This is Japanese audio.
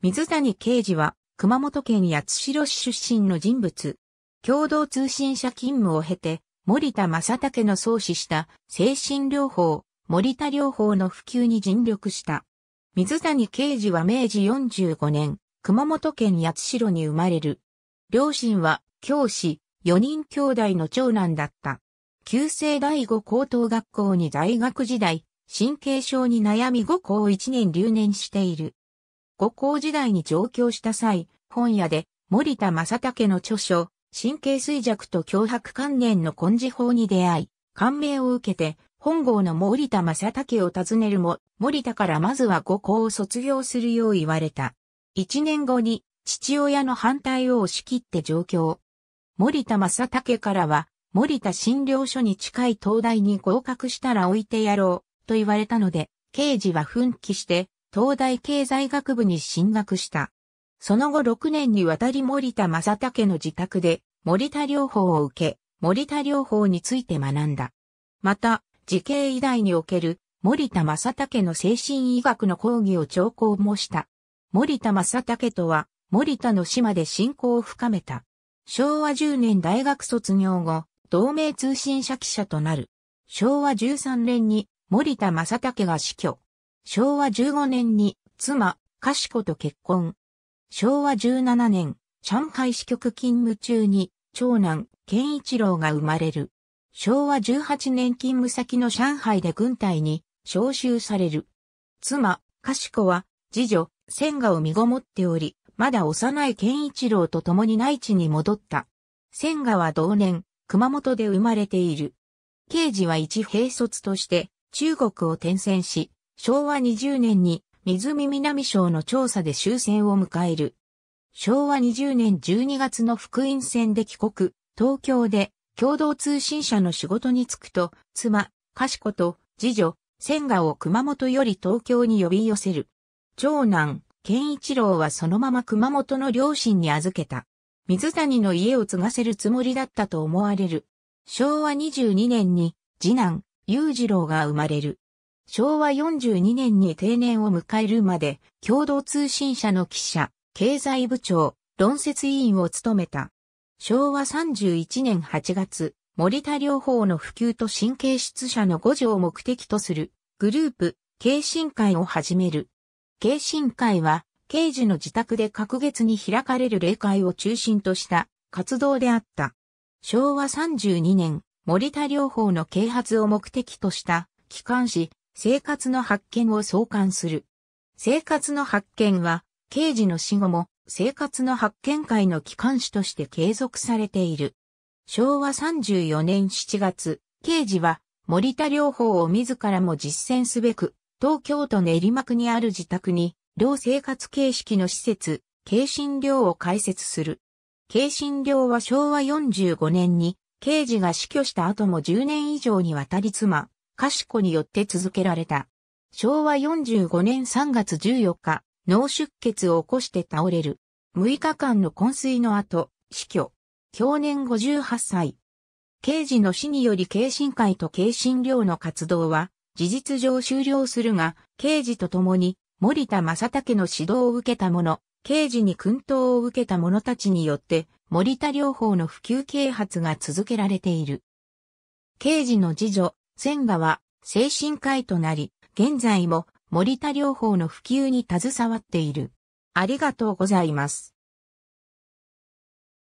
水谷刑事は、熊本県八代市出身の人物。共同通信社勤務を経て、森田正武の創始した精神療法、森田療法の普及に尽力した。水谷刑事は明治45年、熊本県八代に生まれる。両親は教師、4人兄弟の長男だった。旧制第五高等学校に大学時代、神経症に悩み五校一年留年している。五校時代に上京した際、本屋で森田正武の著書、神経衰弱と脅迫観念の根治法に出会い、感銘を受けて、本郷の森田正武を訪ねるも、森田からまずは五校を卒業するよう言われた。一年後に、父親の反対を押し切って上京。森田正武からは、森田診療所に近い東大に合格したら置いてやろう、と言われたので、刑事は奮起して、東大経済学部に進学した。その後6年にわたり森田正武の自宅で森田療法を受け、森田療法について学んだ。また、時系医大における森田正武の精神医学の講義を聴講もした。森田正武とは、森田の島で信仰を深めた。昭和10年大学卒業後、同盟通信社記者となる。昭和13年に森田正武が死去。昭和15年に妻、かしこと結婚。昭和17年、上海支局勤務中に長男、健一郎が生まれる。昭和18年勤務先の上海で軍隊に召集される。妻、かしこは、次女、千賀を身ごもっており、まだ幼い健一郎と共に内地に戻った。千賀は同年、熊本で生まれている。刑事は一兵卒として、中国を転戦し、昭和20年に水見南省の調査で終戦を迎える。昭和20年12月の福音戦で帰国、東京で共同通信社の仕事に就くと、妻、かしこと次女、千賀を熊本より東京に呼び寄せる。長男、健一郎はそのまま熊本の両親に預けた。水谷の家を継がせるつもりだったと思われる。昭和22年に次男、雄二郎が生まれる。昭和42年に定年を迎えるまで、共同通信社の記者、経済部長、論説委員を務めた。昭和31年8月、森田療法の普及と神経質者の五条を目的とするグループ、軽神会を始める。軽神会は、刑事の自宅で隔月に開かれる霊会を中心とした活動であった。昭和32年、森田療法の啓発を目的とした機関誌、生活の発見を相関する。生活の発見は、刑事の死後も生活の発見会の機関紙として継続されている。昭和34年7月、刑事は森田療法を自らも実践すべく、東京都練馬区にある自宅に、老生活形式の施設、軽診療を開設する。軽診療は昭和45年に、刑事が死去した後も10年以上にわたり妻、カシコによって続けられた。昭和45年3月14日、脳出血を起こして倒れる。6日間の昏睡の後、死去。去年58歳。刑事の死により軽心会と軽心寮の活動は、事実上終了するが、刑事と共に、森田正武の指導を受けた者、刑事に訓導を受けた者たちによって、森田療法の普及啓発が続けられている。刑事の次女、千賀は精神科医となり、現在も森田療法の普及に携わっている。ありがとうございます。